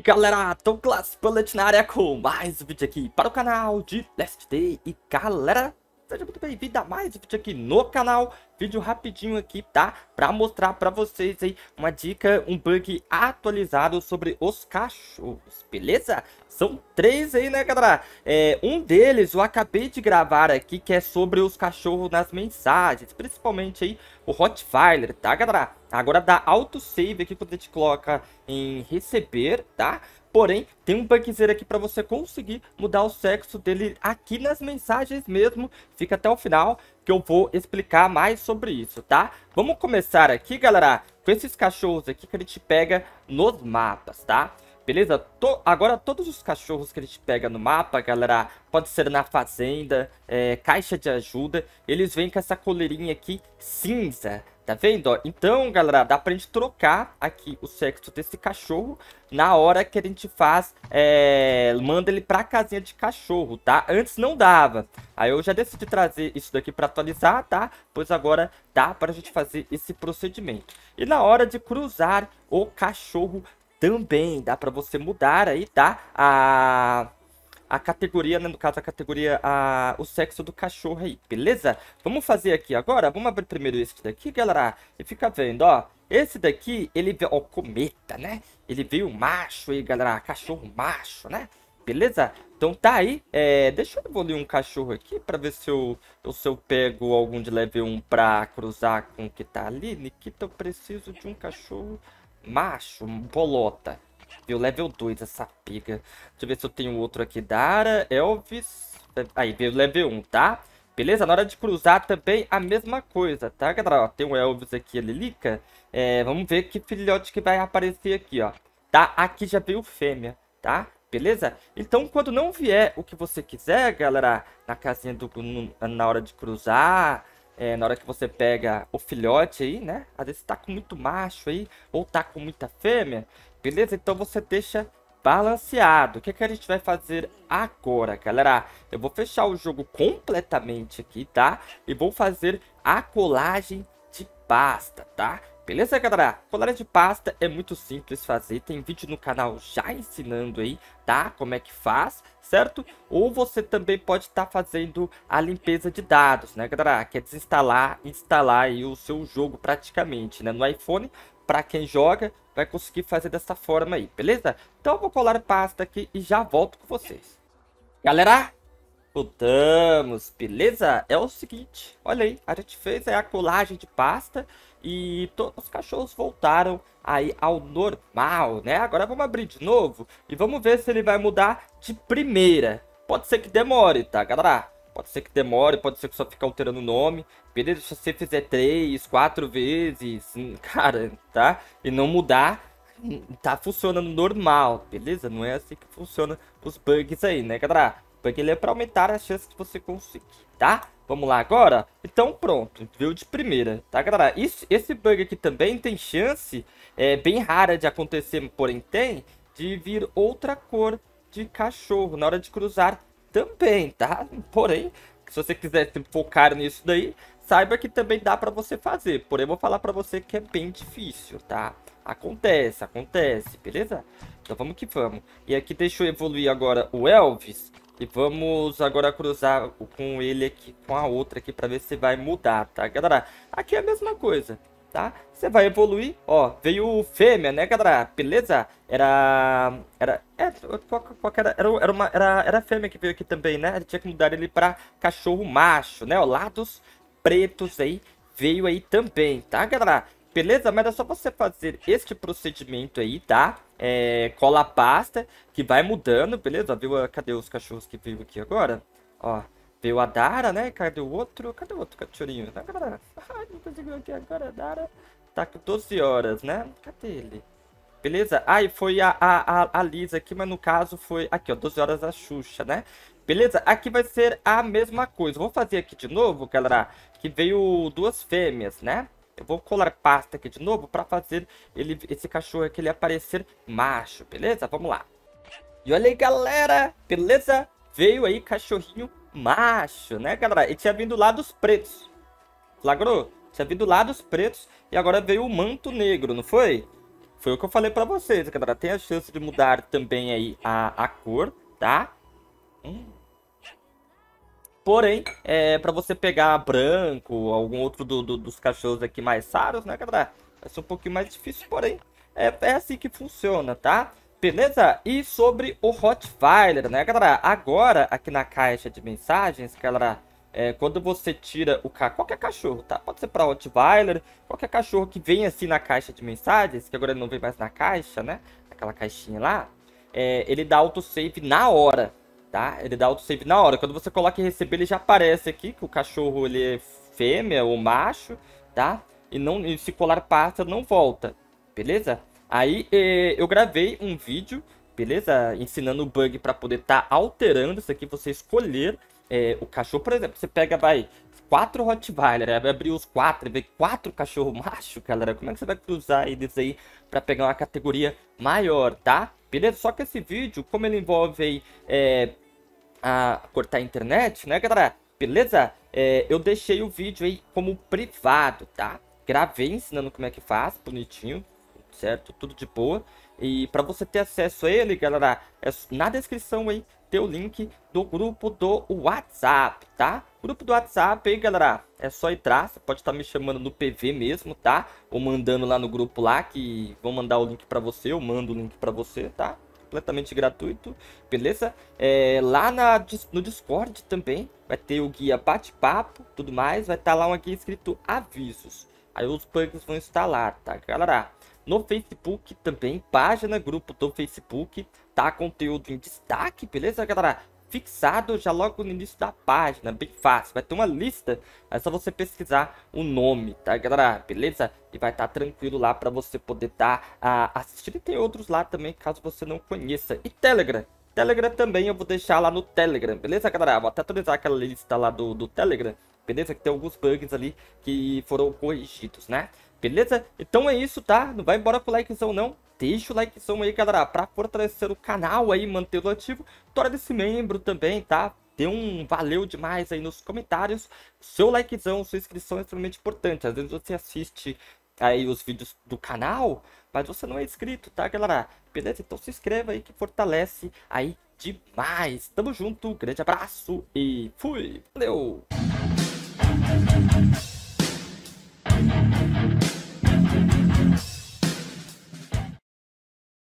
galera, Tom Class Bullet na área com mais um vídeo aqui para o canal de Last Day E galera, Seja muito bem-vindo a mais um vídeo aqui no canal, vídeo rapidinho aqui, tá? Pra mostrar pra vocês aí uma dica, um bug atualizado sobre os cachorros, beleza? São três aí, né, galera? É, um deles eu acabei de gravar aqui, que é sobre os cachorros nas mensagens, principalmente aí o Rottweiler, tá, galera? Agora dá autosave aqui quando a gente coloca em receber, tá? Porém, tem um bugzinho aqui para você conseguir mudar o sexo dele aqui nas mensagens mesmo. Fica até o final que eu vou explicar mais sobre isso, tá? Vamos começar aqui, galera, com esses cachorros aqui que a gente pega nos mapas, tá? Tá? Beleza? agora todos os cachorros que a gente pega no mapa, galera, pode ser na fazenda, é, caixa de ajuda, eles vêm com essa coleirinha aqui cinza, tá vendo? Então, galera, dá pra gente trocar aqui o sexo desse cachorro na hora que a gente faz, é, manda ele pra casinha de cachorro, tá? Antes não dava. Aí eu já decidi trazer isso daqui pra atualizar, tá? Pois agora dá pra gente fazer esse procedimento. E na hora de cruzar o cachorro também dá para você mudar aí, tá? A a categoria, né, no caso a categoria, a, o sexo do cachorro aí, beleza? Vamos fazer aqui agora, vamos abrir primeiro esse daqui, galera, e fica vendo, ó, esse daqui, ele veio, ó, cometa, né, ele veio macho aí, galera, cachorro macho, né, beleza? Então tá aí, é, deixa eu evoluir um cachorro aqui pra ver se eu, se eu pego algum de level 1 pra cruzar com o que tá ali, Nikita, eu preciso de um cachorro... Macho, bolota. Viu? Level 2 essa pega. Deixa eu ver se eu tenho outro aqui. Dara, Elvis. Aí, veio level 1, tá? Beleza? Na hora de cruzar também a mesma coisa, tá, galera? Ó, tem o Elvis aqui, a Lilica. É, vamos ver que filhote que vai aparecer aqui, ó. Tá? Aqui já veio fêmea, tá? Beleza? Então, quando não vier o que você quiser, galera, na casinha do... na hora de cruzar, é, na hora que você pega o filhote aí, né? Às vezes tá com muito macho aí, ou tá com muita fêmea, beleza? Então você deixa balanceado. O que, é que a gente vai fazer agora, galera? Eu vou fechar o jogo completamente aqui, tá? E vou fazer a colagem de pasta, tá? Beleza, galera? Colar de pasta é muito simples fazer, tem vídeo no canal já ensinando aí, tá? Como é que faz, certo? Ou você também pode estar tá fazendo a limpeza de dados, né, galera? Quer é desinstalar, instalar aí o seu jogo praticamente, né? No iPhone, para quem joga, vai conseguir fazer dessa forma aí, beleza? Então eu vou colar pasta aqui e já volto com vocês. Galera, Voltamos, beleza? É o seguinte, olha aí, a gente fez é, a colagem de pasta e todos os cachorros voltaram aí ao normal, né? Agora vamos abrir de novo e vamos ver se ele vai mudar de primeira. Pode ser que demore, tá, galera? Pode ser que demore, pode ser que só fique alterando o nome. Beleza, se você fizer três, quatro vezes, hum, cara, tá? E não mudar, hum, tá funcionando normal, beleza? Não é assim que funciona os bugs aí, né, galera? Porque ele é para aumentar as chances que você consiga, tá? Vamos lá agora? Então pronto, viu de primeira, tá galera? Isso, esse bug aqui também tem chance, é bem rara de acontecer, porém tem, de vir outra cor de cachorro na hora de cruzar também, tá? Porém, se você quiser se focar nisso daí, saiba que também dá para você fazer. Porém, eu vou falar para você que é bem difícil, tá? Acontece, acontece, beleza? Então vamos que vamos. E aqui deixa eu evoluir agora o Elvis e vamos agora cruzar com ele aqui, com a outra aqui, pra ver se vai mudar, tá, galera? Aqui é a mesma coisa, tá? Você vai evoluir, ó, veio fêmea, né, galera? Beleza? Era... Era... É, qual, qual era? Era, era, uma, era? era fêmea que veio aqui também, né? Ele tinha que mudar ele pra cachorro macho, né? Ó, lados pretos aí, veio aí também, tá, galera? Beleza? Mas é só você fazer este procedimento aí, tá? é, cola pasta, que vai mudando, beleza? Viu? Ah, cadê os cachorros que veio aqui agora? Ó, veio a Dara, né? Cadê o outro? Cadê o outro cachorrinho? Ai, não conseguiu aqui agora, Dara. Tá com 12 horas, né? Cadê ele? Beleza? Ah, e foi a, a, a Lisa aqui, mas no caso foi... Aqui, ó, 12 horas da Xuxa, né? Beleza? Aqui vai ser a mesma coisa. Vou fazer aqui de novo, galera, que veio duas fêmeas, né? Eu vou colar pasta aqui de novo para fazer ele, esse cachorro aqui ele aparecer macho, beleza? Vamos lá. E olha aí, galera, beleza? Veio aí cachorrinho macho, né, galera? Ele tinha vindo lá dos pretos. Flagrou? Tinha vindo lá dos pretos e agora veio o manto negro, não foi? Foi o que eu falei pra vocês, galera. Tem a chance de mudar também aí a, a cor, tá? Hum. Porém, é, para você pegar branco, algum outro do, do, dos cachorros aqui mais raros, né, galera? Vai ser um pouquinho mais difícil, porém, é, é assim que funciona, tá? Beleza? E sobre o Rottweiler, né, galera? Agora, aqui na caixa de mensagens, galera, é, quando você tira o ca... qualquer cachorro, tá? Pode ser para Rottweiler, qualquer cachorro que vem assim na caixa de mensagens, que agora ele não vem mais na caixa, né? Aquela caixinha lá, é, ele dá autosave na hora, tá? Ele dá autosave na hora. Quando você coloca em receber, ele já aparece aqui que o cachorro ele é fêmea ou macho, tá? E não e se colar pássaro, não volta, beleza? Aí eh, eu gravei um vídeo, beleza? Ensinando o bug para poder estar tá alterando isso aqui, você escolher eh, o cachorro. Por exemplo, você pega, vai, quatro Rottweiler, vai abrir os quatro, ver quatro cachorro macho, galera. Como é que você vai cruzar eles aí para pegar uma categoria maior, tá? Beleza? Só que esse vídeo, como ele envolve aí, é, a cortar a internet, né, galera? Beleza? É, eu deixei o vídeo aí como privado, tá? Gravei ensinando como é que faz, bonitinho, certo? Tudo de boa. E para você ter acesso a ele, galera, é na descrição aí ter o link do grupo do WhatsApp, tá? Grupo do WhatsApp aí, galera, é só entrar, você pode estar tá me chamando no PV mesmo, tá? Ou mandando lá no grupo lá, que vou mandar o link para você, eu mando o link para você, tá? completamente gratuito, beleza? É, lá na, no Discord também vai ter o guia bate-papo, tudo mais. Vai estar tá lá um aqui escrito avisos. Aí os punks vão instalar, tá, galera? No Facebook também, página, grupo do Facebook, tá? Conteúdo em destaque, beleza, galera? fixado já logo no início da página, bem fácil. Vai ter uma lista, é só você pesquisar o nome, tá galera? Beleza? E vai estar tá tranquilo lá para você poder estar tá, ah, assistindo. E tem outros lá também, caso você não conheça. E Telegram? Telegram também eu vou deixar lá no Telegram, beleza, galera? Vou até atualizar aquela lista lá do, do Telegram, beleza? Que tem alguns bugs ali que foram corrigidos, né? Beleza? Então é isso, tá? Não vai embora com likezão não deixa o likezão aí, galera, para fortalecer o canal aí, mantê-lo ativo. Torne-se membro também, tá? dê um valeu demais aí nos comentários. Seu likezão, sua inscrição é extremamente importante. Às vezes você assiste aí os vídeos do canal, mas você não é inscrito, tá, galera? Beleza? Então se inscreva aí que fortalece aí demais. Tamo junto, grande abraço e fui! Valeu!